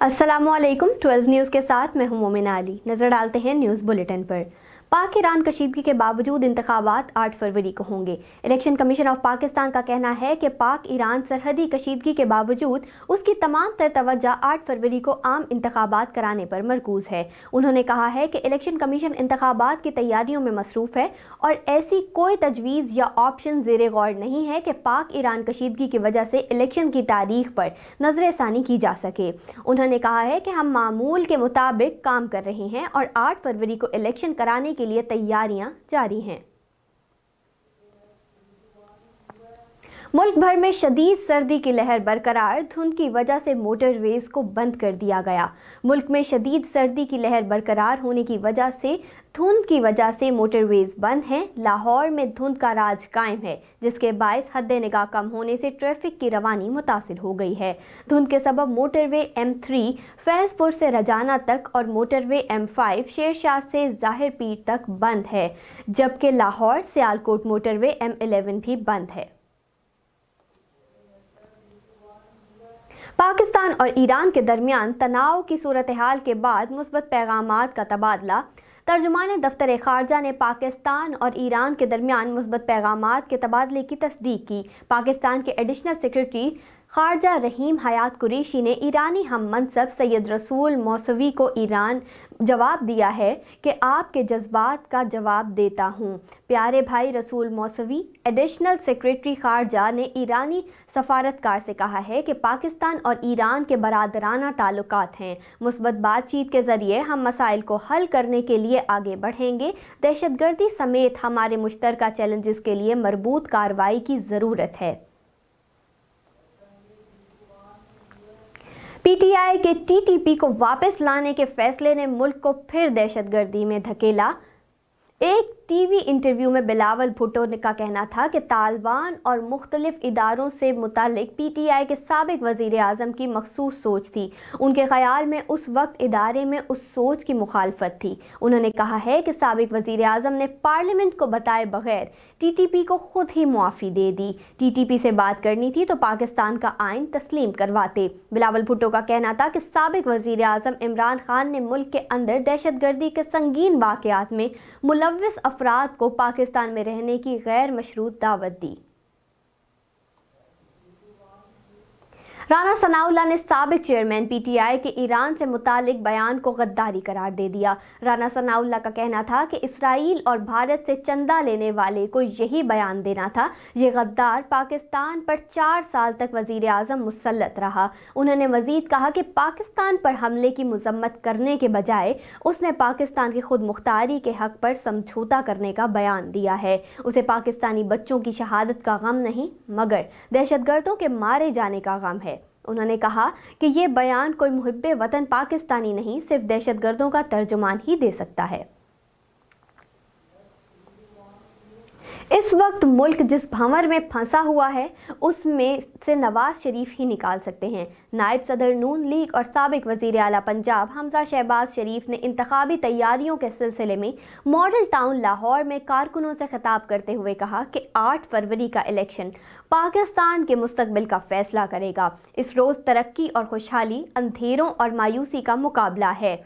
Aslam twelve news के साथ मैं हूँ मोमिन अली नज़र डालते हैं न्यूज़ बुलेटिन पर पाक ईरान कशीदगी के बावजूद इंतबात आठ फरवरी को होंगे इलेक्शन कमीशन ऑफ पाकिस्तान का कहना है कि पाक ईरान सरहदी कशीदगी के बावजूद उसकी तमाम तर तोज्जा आठ फरवरी को आम इंतबात कराने पर मरकूज है उन्होंने कहा है कि इलेक्शन कमीशन इंतबात की तैयारियों में मसरूफ है और ऐसी कोई तजवीज़ या ऑप्शन जेर गौर नहीं है कि पाक ईरान कशीदगी की वजह से इलेक्शन की तारीख पर नजर ثनी की जा सके उन्होंने कहा है कि हम मामूल के मुताबिक काम कर रहे हैं और आठ फरवरी को इलेक्शन कराने के लिए तैयारियां जारी हैं मुल्क भर में शदीद सर्दी की लहर बरकरार धुंध की वजह से मोटरवेज को बंद कर दिया गया मुल्क में शदीद सर्दी की लहर बरकरार होने की वजह से धुंध की वजह से मोटरवेज बंद हैं लाहौर में धुंध का राज कायम है जिसके बायस हद निगाह कम होने से ट्रैफिक की रवानी मुतासर हो गई है धुंध के सबब मोटरवे एम थ्री फैजपुर से रजाना तक और मोटरवे एम फाइव शेर शाह से जाहिर पीर तक बंद है जबकि Lahore Sialkot motorway M eleven भी बंद है पाकिस्तान और ईरान के दरमियान तनाव की सूरत हाल के बाद मुस्बत पैगाम का तबादला तर्जुमान दफ्तर खारजा ने पाकिस्तान और ईरान के दरमियान मुस्बत पैगाम के तबादले की तस्दीक की पाकिस्तान के एडिशनल सेक्रेटरी खारजा रहीम हयात कुरेशी ने ईरानी हम मनसब सैद रसूल मौसवी को ईरान जवाब दिया है कि आपके जज्बात का जवाब देता हूँ प्यारे भाई रसूल मौसवी एडिशनल सेक्रेटरी खारजा ने ईरानी सफारतकार से कहा है कि पाकिस्तान और ईरान के बरदराना ताल्लुक हैं मुस्बत बातचीत के ज़रिए हम मसाइल को हल करने के लिए आगे बढ़ेंगे दहशतगर्दी समेत हमारे मुश्तरक चैलेंज़ के लिए मरबूत कार्रवाई की ज़रूरत है पीटीआई के टीटीपी को वापस लाने के फैसले ने मुल्क को फिर दहशतगर्दी में धकेला एक टीवी इंटरव्यू में बिलावल भुटो का कहना था कि तालिबान और मुख्तलिफ इदारों से मुतलक पी टी आई के सबक वज़ी अजम की मखसूस सोच थी उनके ख्याल में उस वक्त इदारे में उस सोच की मुखालफत थी उन्होंने कहा है कि सबक वज़ी अजम ने पार्लियामेंट को बताए बगैर टी टी पी को ख़ुद ही मुआफ़ी दे दी टी टी पी से बात करनी थी तो पाकिस्तान का आइन तस्लीम करवाते बिलावल भुटो का कहना था कि सबक वजीर अजम इमरान खान ने मुल्क के अंदर दहशत गर्दी के संगीन वाकत में मुलविस अफराद को पाकिस्तान में रहने की गैर मशरूत दावत दी राना सनाउल्ला ने सबक चेयरमैन पीटीआई के ईरान से मुतालिक बयान को गद्दारी करार दे दिया राना सनाउल्ला का कहना था कि इसराइल और भारत से चंदा लेने वाले को यही बयान देना था ये गद्दार पाकिस्तान पर चार साल तक वजीर अजम मुसलत रहा उन्होंने मजीद कहा कि पाकिस्तान पर हमले की मजम्मत करने के बजाय उसने पाकिस्तान की खुद मुख्तारी के हक पर समझौता करने का बयान दिया है उसे पाकिस्तानी बच्चों की शहादत का गम नहीं मगर दहशतगर्दों के मारे जाने का गम है उन्होंने कहा कि ये बयान कोई मुहब वतन पाकिस्तानी नहीं सिर्फ दहशतगर्दों का तर्जुमान ही दे सकता है इस वक्त मुल्क जिस भंवर में फंसा हुआ है उसमें से नवाज शरीफ ही निकाल सकते हैं नायब सदर नून लीग और सबक वजीर अली पंजाब हमजा शहबाज शरीफ ने इंतबी तैयारियों के सिलसिले में मॉडल टाउन लाहौर में कारकुनों से ख़ताब करते हुए कहा कि 8 फरवरी का इलेक्शन पाकिस्तान के मुस्तबिल का फैसला करेगा इस रोज़ तरक्की और खुशहाली अंधेरों और मायूसी का मुकाबला है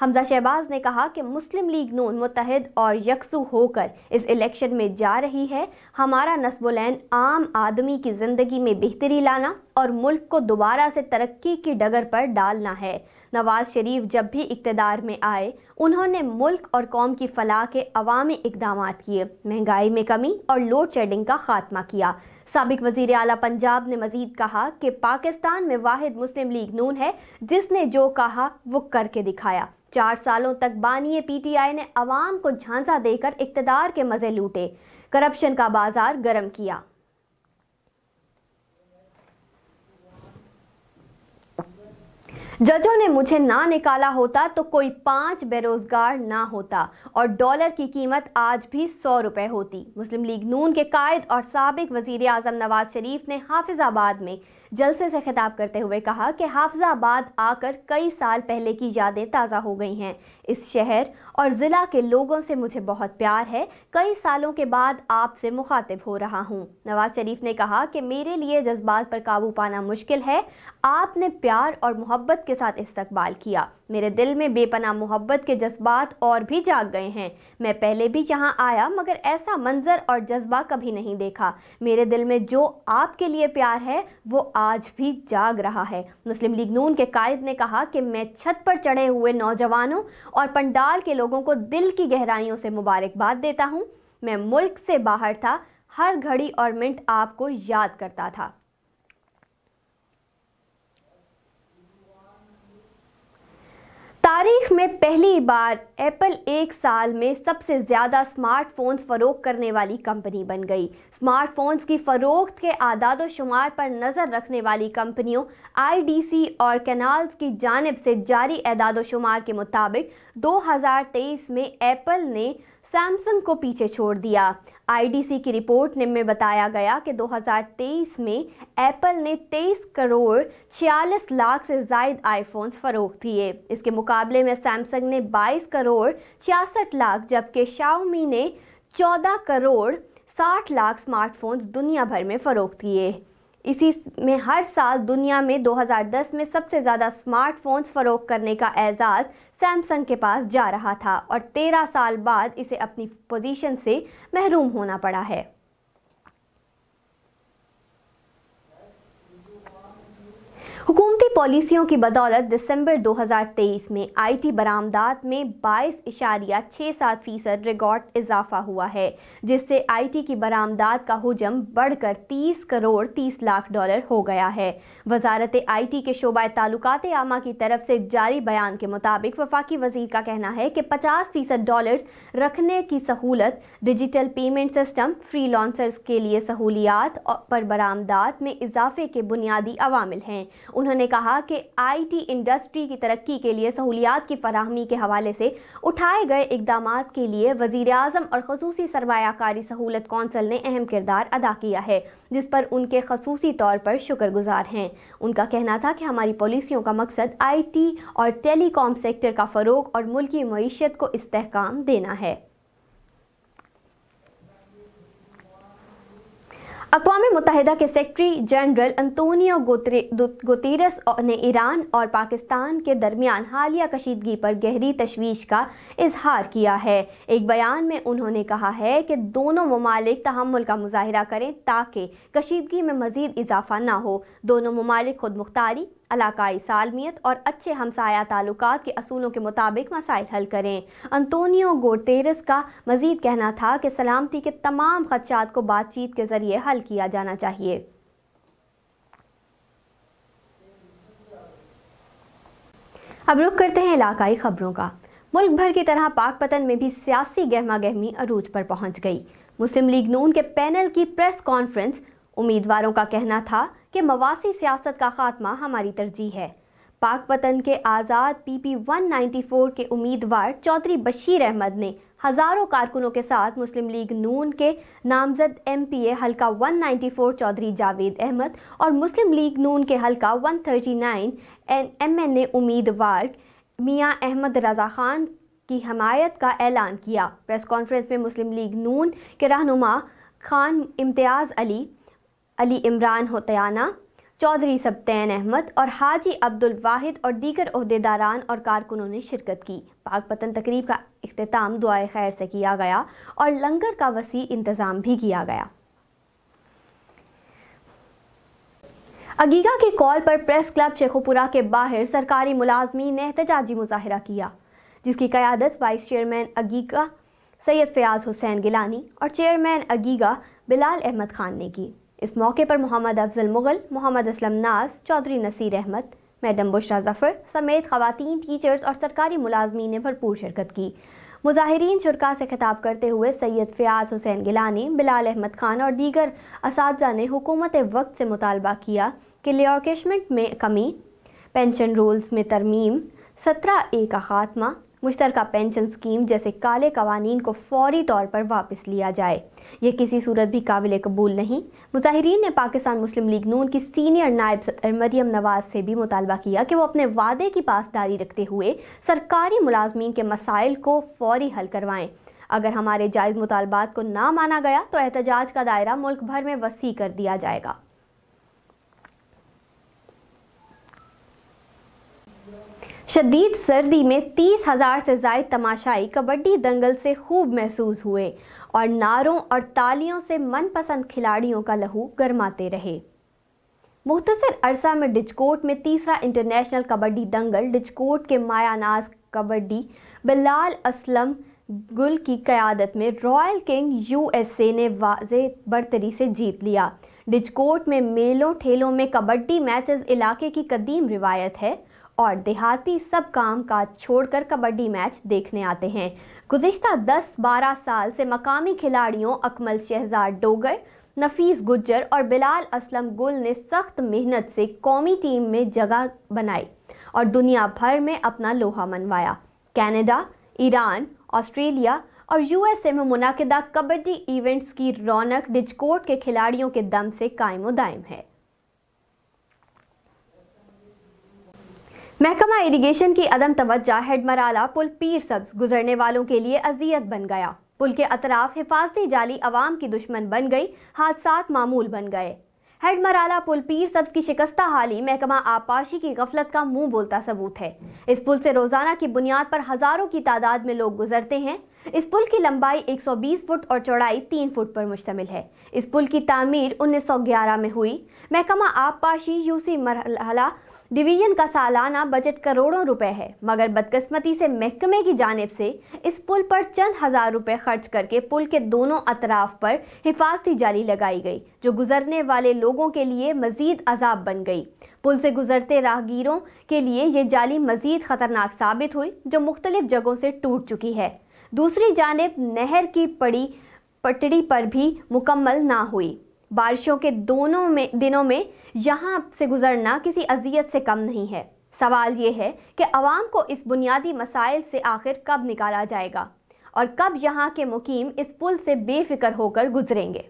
हमजा शहबाज ने कहा कि मुस्लिम लीग नून मुतहद और यकसू होकर इस इलेक्शन में जा रही है हमारा नस्बोलैन आम आदमी की ज़िंदगी में बेहतरी लाना और मुल्क को दोबारा से तरक्की की डगर पर डालना है नवाज शरीफ जब भी इकतदार में आए उन्होंने मुल्क और कौम की फलाह के अवामी इकदाम किए महंगाई में कमी और लोड शेडिंग का खात्मा किया सबक वजीर अला पंजाब ने मजीद कहा कि पाकिस्तान में वाहिद मुस्लिम लीग नून है जिसने जो कहा वो करके दिखाया चार सालों तक बानिए आई ने अवाम को झांसा देकर इकतदार के मज़े लूटे करप्शन का बाजार गर्म किया जजों ने मुझे ना निकाला होता तो कोई पांच बेरोजगार ना होता और डॉलर की कीमत आज भी सौ रुपए होती मुस्लिम लीग नून के कायद और सबक वजीर आजम नवाज शरीफ ने हाफिजाबाद में जलसे से खिताब करते हुए कहा कि हाफिजाबाद आकर कई साल पहले की यादें ताज़ा हो गई हैं इस शहर और ज़िला के लोगों से मुझे बहुत प्यार है कई सालों के बाद आपसे मुखातिब हो रहा हूँ नवाज शरीफ ने कहा कि मेरे लिए जज्बात पर काबू पाना मुश्किल है आपने प्यार और मोहब्बत के साथ इस्तकबाल किया मेरे दिल में बेपना मोहब्बत के जज्बात और भी जाग गए हैं मैं पहले भी यहाँ आया मगर ऐसा मंजर और जज्बा कभी नहीं देखा मेरे दिल में जो आपके लिए प्यार है वो आज भी जाग रहा है मुस्लिम लीग नून के कायद ने कहा कि मैं छत पर चढ़े हुए नौजवानों और पंडाल के लोगों को दिल की गहराइयों से मुबारकबाद देता हूँ मैं मुल्क से बाहर था हर घड़ी और मिनट आपको याद करता था में पहली बार एप्पल एक साल में सबसे ज़्यादा स्मार्टफोन्स फरोख करने वाली कंपनी बन गई स्मार्टफोन्स की फ़रोख्त के आदाद शुमार पर नज़र रखने वाली कंपनियों आईडीसी और कैनाल्स की जानब से जारी एदाद शुमार के मुताबिक 2023 में एप्पल ने सैमसंग को पीछे छोड़ दिया आईडीसी की रिपोर्ट में बताया गया कि 2023 में एप्पल ने 23 करोड़ छियालीस लाख से जायद आईफोन्स फ़रोख दिए इसके मुकाबले में सैमसंग ने 22 करोड़ छियासठ लाख जबकि शाओमी ने 14 करोड़ 60 लाख स्मार्टफोन्स दुनिया भर में फ़रोख दिए इसी में हर साल दुनिया में 2010 में सबसे ज़्यादा स्मार्टफोन्स फ़रोख करने का एजाज़ सैमसंग के पास जा रहा था और तेरह साल बाद इसे अपनी पोजीशन से महरूम होना पड़ा है हुकूमती पॉलिसियों की बदौलत दिसंबर 2023 में आईटी बरामदात में बाईस इशारिया छः सात फीसद रिकॉर्ड इजाफा हुआ है जिससे आईटी की बरामदात का हजम बढ़कर 30 करोड़ 30 लाख डॉलर हो गया है वजारत आईटी के शोबा ताल्लुकात आमा की तरफ से जारी बयान के मुताबिक वफाकी वजीर का कहना है कि पचास फीसद डॉलर रखने की सहूलत digital payment system freelancers के लिए सहूलियात पर बरामदात में इजाफे के बुनियादी अवामिल हैं उन्होंने कहा कि आईटी इंडस्ट्री की तरक्की के लिए सहूलियात की फराहमी के हवाले से उठाए गए इकदाम के लिए वजीर अजम और खसूस सरमाकारी सहूलत कौंसल ने अहम किरदार अदा किया है जिस पर उनके खसूसी तौर पर शुक्रगुजार हैं उनका कहना था कि हमारी पॉलिसियों का मकसद आई टी और टेलीकॉम सेक्टर का फ़रोग और मुल्की मीशत को इस्तेकाम देना है अकवा मुतहदा के सेक्रेटरी जनरल अंतोनियो गुतीरस ने ईरान और पाकिस्तान के दरमियान हालिया कशीदगी पर गहरी तशवीश का इजहार किया है एक बयान में उन्होंने कहा है कि दोनों ममालिक तहमुल का मुजाहरा करें ताकि कशीदगी में मजीद इजाफा ना हो दोनों ममालिक खुद मुख्तारी इलाकाई सालमियत और अच्छे हमसाया ताल्लुक के असूलों के मुताबिक मसाइल हल करें अंतोनियो गोटेरस का मजीद कहना था कि सलामती के तमाम खदशात को बातचीत के ज़रिए हल किया जाना चाहिए अब रुख करते हैं इलाकाई खबरों का मुल्क भर की तरह पाक पतन में भी सियासी गहमा गहमी अरूज पर पहुंच गई मुस्लिम लीग नून के पैनल की प्रेस कॉन्फ्रेंस उम्मीदवारों का कहना था कि मवासी सियासत का खात्मा हमारी तरजीह है पाक पतन के आज़ाद पीपी 194 के उम्मीदवार चौधरी बशीर अहमद ने हज़ारों कारकुनों के साथ मुस्लिम लीग नून के नामजद एम पी ए हल्का 194 चौधरी जावेद अहमद और मुस्लिम लीग नून के हल्का 139 एमएनए उम्मीदवार मियां अहमद रजा खान की हमायत का ऐलान किया प्रेस कॉन्फ्रेंस में मुस्लिम लीग नून के रहनुमा खान इम्तियाज़ अली अली इमरान होतयाना चौधरी सप्तैन अहमद और हाजी अब्दुल वाहिद और दीगर अहदेदारान और कारकुनों ने शिरकत की पाक पतन तकरीब का अख्ताम दुआ खैर से किया गया और लंगर का वसी इंतज़ाम भी किया गया अगीगा के कॉल पर प्रेस क्लब शेखोपुरा के बाहर सरकारी मुलाजमी ने एहतजाजी मुजाहरा किया जिसकी क़्यादत वाइस चेयरमैन अगीगा सैयद फयाज हुसैन गिलानी और चेयरमैन अगीगा बिलाल अहमद खान ने की इस मौके पर मोहम्मद अफजल मुगल मोहम्मद असलम नाज चौधरी नसीर अहमद मैडम बुशरा जफ़र समेत खातन टीचर्स और सरकारी मुलाजमी ने भरपूर शिरकत की मुजाहरीन शुरा से खिताब करते हुए सैयद फ़याज हुसैन गिलानी बिलाल अहमद खान और दीगर इस ने हुकूमत वक्त से मुतालबा किया कि लियाकशमेंट में कमी पेंशन रूल्स में तरमीम सत्रह ए का खात्मा मुश्तरका पेंशन स्कीम जैसे काले कवानीन को फौरी तौर पर वापस लिया जाए ये किसी सूरत भी काबिल कबूल नहीं मुजाहरीन ने पाकिस्तान मुस्लिम लीग नून की सीनियर नायब सदर मरियम नवाज से भी मुतालबा किया कि वो अपने वादे की पासदारी रखते हुए सरकारी मुलाजमीन के मसाइल को फौरी हल करवाएँ अगर हमारे जायज़ मुतालबात को ना माना गया तो एहतजाज का दायरा मुल्क भर में वसी कर दिया जाएगा शदीद सर्दी में तीस हज़ार से जायद तमाशाई कबड्डी दंगल से खूब महसूस हुए और नारों और तालियों से मनपसंद खिलाड़ियों का लहू गरमाते रहे मुख्तर अरसा में डिचकोट में तीसरा इंटरनेशनल कबड्डी दंगल डिचकोट के मायानाज कबड्डी बिलाल असलम गुल की क़्यादत में रॉयल किंग यूएसए ने वाज बरतरी से जीत लिया डिचकोट में मेलों ठेलों में कबड्डी मैचेस इलाके की कदीम रिवायत है और देहाती सब काम काज छोड़कर कबड्डी मैच देखने आते हैं गुज्त 10-12 साल से मकामी खिलाड़ियों अकमल शहजाद डोगर नफीस गुज्जर और बिलाल असलम गुल ने सख्त मेहनत से कौमी टीम में जगह बनाई और दुनिया भर में अपना लोहा मनवाया कनाडा, ईरान ऑस्ट्रेलिया और यूएसए में मुनदा कबड्डी इवेंट्स की रौनक डिजकोट के खिलाड़ियों के दम से कायम दायम है महकमा इरिगेशन की अदम तवज्जा हेडमराला पुल पीर सब्ज गुजरने वालों के लिए अजियत बन गया पुल के अतराफ हिफाजती जाली अवाम की दुश्मन बन गई हादसा मामूल बन गए हेडमराला पुल पीर सब्ज की शिकस्ता हाली महकमा आपाशी की गफलत का मुंह बोलता सबूत है इस पुल से रोजाना की बुनियाद पर हजारों की तादाद में लोग गुजरते हैं इस पुल की लंबाई 120 फुट और चौड़ाई 3 फुट पर मुश्तमिल है इस पुल की तामीर 1911 में हुई महकमा आबपाशी यूसी मरहला डिवीजन का सालाना बजट करोड़ों रुपए है मगर बदकिस्मती से महकमे की जानब से इस पुल पर चंद हज़ार रुपए खर्च करके पुल के दोनों अतराफ पर हिफाजती जाली लगाई गई जो गुजरने वाले लोगों के लिए मजीद अजाब बन गई पुल से गुजरते राहगीरों के लिए ये जाली मजीद खतरनाक साबित हुई जो मुख्तलिफ जगहों से टूट चुकी है दूसरी जानब नहर की पड़ी पटड़ी पर भी मुकम्मल ना हुई बारिशों के दोनों में दिनों में यहाँ से गुजरना किसी अजियत से कम नहीं है सवाल ये है कि आवाम को इस बुनियादी मसाइल से आखिर कब निकाला जाएगा और कब यहाँ के मुकीम इस पुल से बेफिक्र होकर गुजरेंगे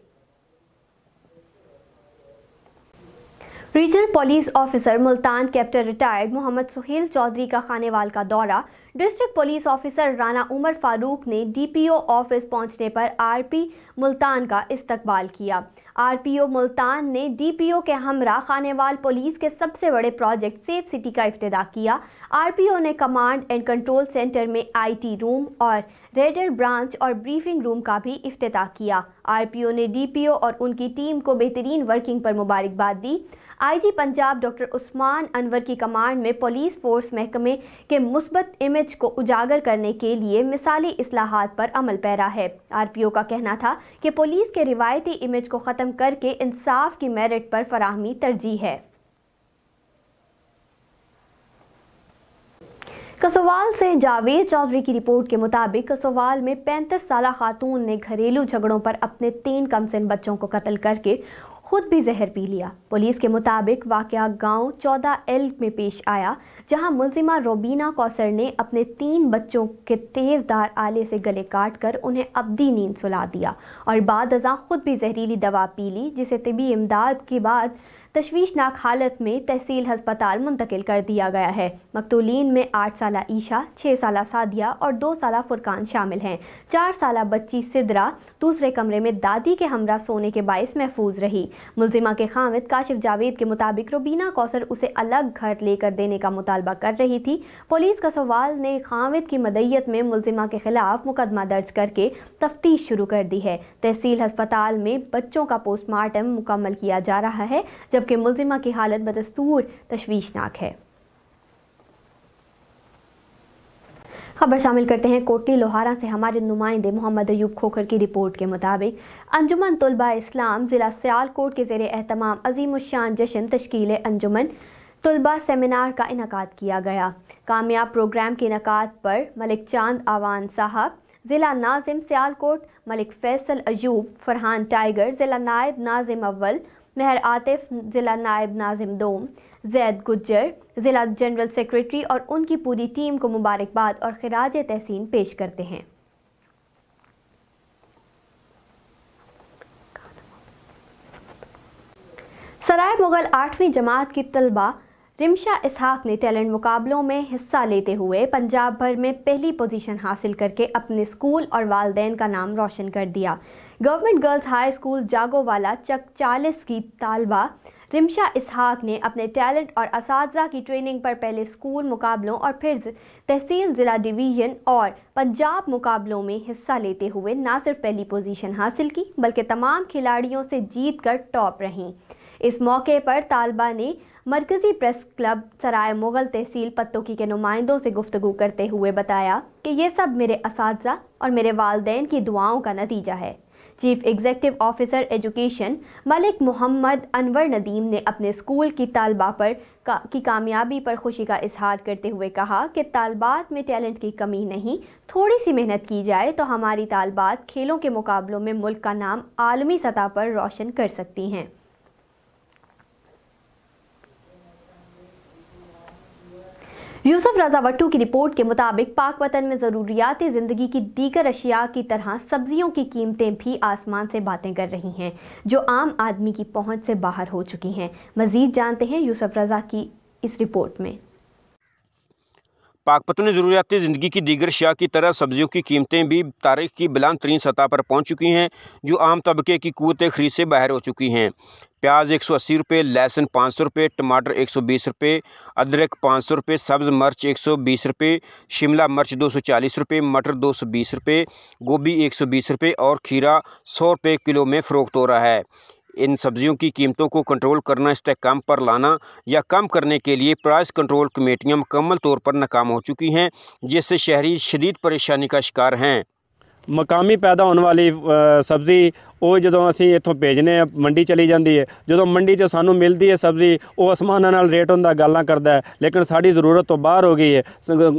regional police officer Multan captain retired Mohammad Suhail Chaudhry का खानेवाल का दौरा district police officer Rana Umar Farooq ने डीपीओ ऑफिस पहुंचने पर आरपी मुल्तान का इस्तकबाल किया आरपीओ मुल्तान ने डीपीओ के हमरा खानेवाल पुलिस के सबसे बड़े प्रोजेक्ट सेफ सिटी का अफ्ताह किया आरपीओ ने कमांड एंड कंट्रोल सेंटर में आईटी रूम और रेडर ब्रांच और ब्रीफिंग रूम का भी अफ्ताह किया आरपीओ ने डीपीओ और उनकी टीम को बेहतरीन वर्किंग पर मुबारकबाद दी आईजी पंजाब डॉक्टर उस्मान अनवर की कमांड में पुलिस फोर्स महकमे के मुस्बत इमेज को उजागर करने के लिए मिसाली असलाहत पर अमल पैरा है आरपीओ का कहना था कि पुलिस के रिवायती इमेज को ख़त्म करके इंसाफ की मेरिट पर फराहमी तरजीह है कसोवाल से जावेद चौधरी की रिपोर्ट के मुताबिक कसोवाल में 35 साल खातून ने घरेलू झगड़ों पर अपने तीन कमसिन बच्चों को कत्ल करके खुद भी जहर पी लिया पुलिस के मुताबिक वाक़ गांव चौदह एल में पेश आया जहां मुलजिमा रोबीना कौसर ने अपने तीन बच्चों के तेज़ दार आले से गले काट कर उन्हें अबदी नींद सुला दिया और बाद अजा खुद भी जहरीली दवा पी ली जिसे तबी इमदाद के बाद तशवीशनाक हालत में तहसील हस्पताल मुंतकिल कर दिया गया है मकतूलिन में आठ साल ईशा छः साल सादिया और दो साल फुरकान शामिल हैं चार साल बच्ची सिदरा दूसरे कमरे में दादी के हमरा सोने के बायस महफूज रही मुलजिमा के खामिद काशिफ जावेद के मुताबिक रुबीना कौसर उसे अलग घर लेकर देने का मुतालबा कर रही थी पुलिस सवाल ने खामिद की मदैयत में मुलजिमा के खिलाफ मुकदमा दर्ज करके तफ्तीश शुरू कर दी है तहसील हस्पताल में बच्चों का पोस्टमार्टम मुकम्मल किया जा रहा है जब जबकि मुलजिमा की हालत बदस्तूर तशवीशनाक है खबर शामिल करते हैं कोटली लोहारा से हमारे नुमाइंदे मोहम्मद अयूब खोखर की रिपोर्ट के मुताबिक अंजुमन तलबा इस्लाम ज़िला सियालकोट के जेर अहतमाम अजीम शान जशन तश्कील अंजुमन तलबा सेमिनार का इनका किया गया कामयाब प्रोग्राम के इनका पर मलिक चांद आवान साहब ज़िला नाजिम सियालकोट मलिक फैसल अयूब फरहान टाइगर ज़िला नायब नाजिम अव्वल मेहर आतिफ ज़िला नायब नाजिम दोम जैद गुज्जर ज़िला जनरल सेक्रेटरी और उनकी पूरी टीम को मुबारकबाद और खराज तहसीन पेश करते हैं सराय मुग़ल आठवीं जमात की तलबा रिमशा इसहाक ने टैलेंट मुकाबलों में हिस्सा लेते हुए पंजाब भर में पहली पोजीशन हासिल करके अपने स्कूल और वालदेन का नाम रोशन कर दिया government girls high school Jagowala Chak चालीस की तालबा रिमशा इसहाक ने अपने टैलेंट और इस की ट्रेनिंग पर पहले स्कूल मुकाबलों और फिर तहसील ज़िला डिवीज़न और पंजाब मुकाबलों में हिस्सा लेते हुए ना सिर्फ पहली पोजीशन हासिल की बल्कि तमाम खिलाड़ियों से जीत कर टॉप रहीं इस मौके पर तालबा ने मरकज़ी प्रेस क्लब सराय मुग़ल तहसील पत्तोकी के नुमाइंदों से गुफ्तु करते हुए बताया कि ये सब मेरे इस और मेरे वालदेन की दुआओं का नतीजा है chief executive officer education Malik Mohammad Anwar Nadeem ने अपने स्कूल की तालबा पर का, की कामयाबी पर खुशी का इजहार करते हुए कहा कि तालबात में टैलेंट की कमी नहीं थोड़ी सी मेहनत की जाए तो हमारी तालबात खेलों के मुकाबलों में मुल्क का नाम आलमी सतह पर रोशन कर सकती हैं यूसुफ रजा वट्टू की रिपोर्ट के मुताबिक पाक वतन में ज़रूरियात ज़िंदगी की दीगर अशिया की तरह सब्जियों की कीमतें भी आसमान से बातें कर रही हैं जो आम आदमी की पहुंच से बाहर हो चुकी हैं मज़ीद जानते हैं यूसुफ रजा की इस रिपोर्ट में पाकपतों ने ज़रूरियात ज़िंदगी की दीगर शाह की तरह सब्जियों की कीमतें भी तारीख की बुलंद तरीन सतह पर पहुँच चुकी हैं जो आम तबके की कुत खरीद से बाहर हो चुकी हैं प्याज एक सौ अस्सी रुपये लहसुन पाँच सौ रुपये टमाटर एक सौ बीस रुपये अदरक पाँच सौ रुपये सब्ज़ मर्च एक सौ बीस रुपये शिमला मर्च दो सौ चालीस रुपये मटर दो सौ बीस रुपये गोभी एक सौ बीस रुपये और खीरा सौ रुपये किलो में फ़रोख्त हो रहा है इन सब्जियों की कीमतों को कंट्रोल करना इसकाम पर लाना या कम करने के लिए प्राइस कंट्रोल कमेटियाँ मुकम्मल तौर पर नाकाम हो चुकी हैं जिससे शहरी शदीद परेशानी का शिकार हैं मकामी पैदा होने वाली सब्ज़ी ਉਹ ਜਦੋਂ ਅਸੀਂ ਇੱਥੋਂ ਭੇਜਨੇ ਆ ਮੰਡੀ ਚਲੀ ਜਾਂਦੀ ਹੈ ਜਦੋਂ ਮੰਡੀ 'ਚ ਸਾਨੂੰ ਮਿਲਦੀ ਹੈ ਸਬਜ਼ੀ ਉਹ ਅਸਮਾਨਾਂ ਨਾਲ ਰੇਟ ਹੁੰਦਾ ਗੱਲਾਂ ਕਰਦਾ ਹੈ ਲੇਕਿਨ ਸਾਡੀ ਜ਼ਰੂਰਤ ਤੋਂ ਬਾਹਰ ਹੋ ਗਈ ਹੈ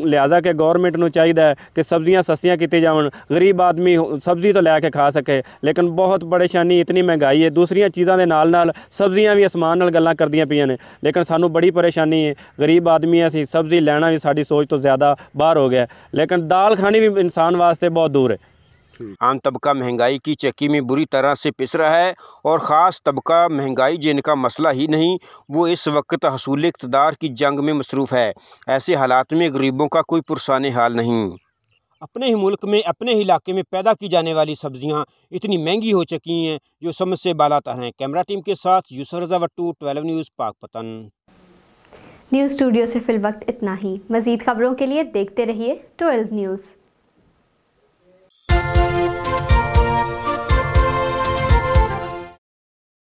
ਲਿਆਜ਼ਾ ਕਿ ਗਵਰਨਮੈਂਟ ਨੂੰ ਚਾਹੀਦਾ ਹੈ ਕਿ ਸਬਜ਼ੀਆਂ ਸਸਤੀਆਂ ਕੀਤੀ ਜਾਵਣ ਗਰੀਬ ਆਦਮੀ ਸਬਜ਼ੀ ਤਾਂ ਲੈ ਕੇ ਖਾ ਸਕੇ ਲੇਕਿਨ ਬਹੁਤ ਪਰੇਸ਼ਾਨੀ ਇਤਨੀ ਮਹਿੰਗਾਈ ਹੈ ਦੂਸਰੀਆਂ ਚੀਜ਼ਾਂ ਦੇ ਨਾਲ ਨਾਲ ਸਬਜ਼ੀਆਂ ਵੀ ਅਸਮਾਨ ਨਾਲ ਗੱਲਾਂ ਕਰਦੀਆਂ ਪਈਆਂ ਨੇ ਲੇਕਿਨ ਸਾਨੂੰ ਬੜੀ ਪਰੇਸ਼ਾਨੀ ਹੈ ਗਰੀਬ ਆਦਮੀ ਅਸੀਂ ਸਬਜ਼ੀ ਲੈਣਾ ਵੀ ਸਾਡੀ ਸੋਚ ਤੋਂ ਜ਼ਿਆਦਾ ਬਾਹਰ ਹੋ ਗਿਆ ਲੇਕਿਨ ਦਾਲ ਖਾਣੀ ਵੀ ਇਨਸਾਨ ਵਾਸਤੇ ਬਹੁਤ ਦੂਰ ਹੈ आम तबका महंगाई की चक्की में बुरी तरह से पिस रहा है और ख़ास तबका महंगाई जिनका मसला ही नहीं वो इस वक्त हसूल इकतदार की जंग में मसरूफ़ है ऐसे हालात में गरीबों का कोई पुरसान हाल नहीं अपने ही मुल्क में अपने ही इलाके में पैदा की जाने वाली सब्जियां इतनी महंगी हो चुकी हैं जो समझ से तर हैं कैमरा टीम के साथ Yasir Raza Wattoo twelve news Pakpattan news studio से फिल वक्त इतना ही मज़ीद खबरों के लिए देखते रहिए ट्वेल्व न्यूज़